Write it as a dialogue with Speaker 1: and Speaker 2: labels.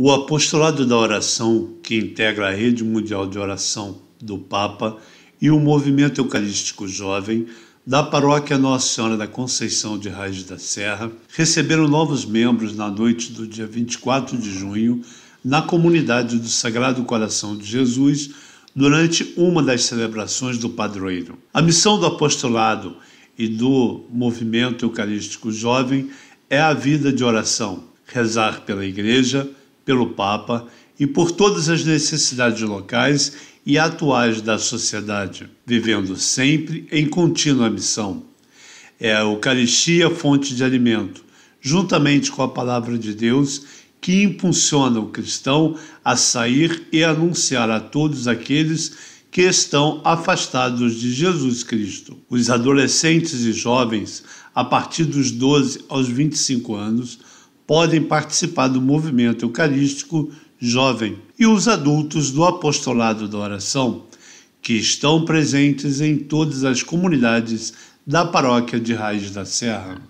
Speaker 1: O apostolado da oração, que integra a rede mundial de oração do Papa e o movimento eucarístico jovem da paróquia Nossa Senhora da Conceição de Raiz da Serra, receberam novos membros na noite do dia 24 de junho na comunidade do Sagrado Coração de Jesus durante uma das celebrações do padroeiro. A missão do apostolado e do movimento eucarístico jovem é a vida de oração, rezar pela igreja, pelo Papa e por todas as necessidades locais e atuais da sociedade, vivendo sempre em contínua missão. É a Eucaristia fonte de alimento, juntamente com a Palavra de Deus, que impulsiona o cristão a sair e anunciar a todos aqueles que estão afastados de Jesus Cristo. Os adolescentes e jovens, a partir dos 12 aos 25 anos, podem participar do movimento eucarístico jovem e os adultos do apostolado da oração, que estão presentes em todas as comunidades da paróquia de Raiz da Serra.